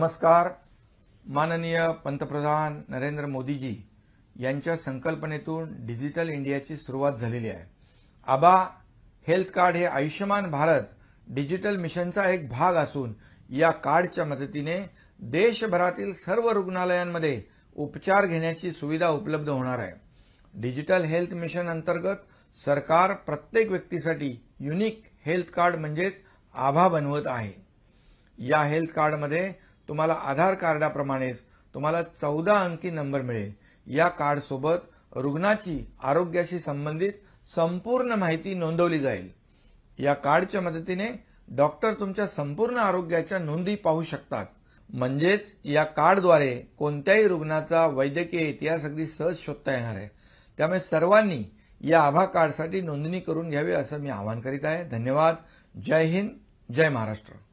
नमस्कार माननीय पंतप्रधान नरेंद्र मोदीजी यांच्या संकल्पनेतून डिजिटल इंडियाची सुरुवात झालेली आहे आबा हेल्थ कार्ड हे आयुष्यमान भारत डिजिटल मिशनचा एक भाग असून या कार्डच्या मदतीने देशभरातील सर्व रुग्णालयांमध्ये उपचार घेण्याची सुविधा उपलब्ध होणार आहे डिजिटल हेल्थ मिशन अंतर्गत सरकार प्रत्येक व्यक्तीसाठी युनिक हेल्थ कार्ड म्हणजेच आभा बनवत आहे या हेल्थ कार्डमध्ये तुम्हाला आधार कार्डाप्रमाणेच तुम्हाला चौदा अंकी नंबर मिळेल या कार्डसोबत रुग्णाची आरोग्याशी संबंधित संपूर्ण माहिती नोंदवली जाईल या कार्डच्या मदतीने डॉक्टर तुमच्या संपूर्ण आरोग्याच्या नोंदी पाहू शकतात म्हणजेच या कार्डद्वारे कोणत्याही रुग्णाचा वैद्यकीय इतिहास अगदी सहज शोधता येणार आहे त्यामुळे सर्वांनी या आभा कार्डसाठी नोंदणी करून घ्यावी असं मी आवाहन करीत आहे धन्यवाद जय हिंद जय महाराष्ट्र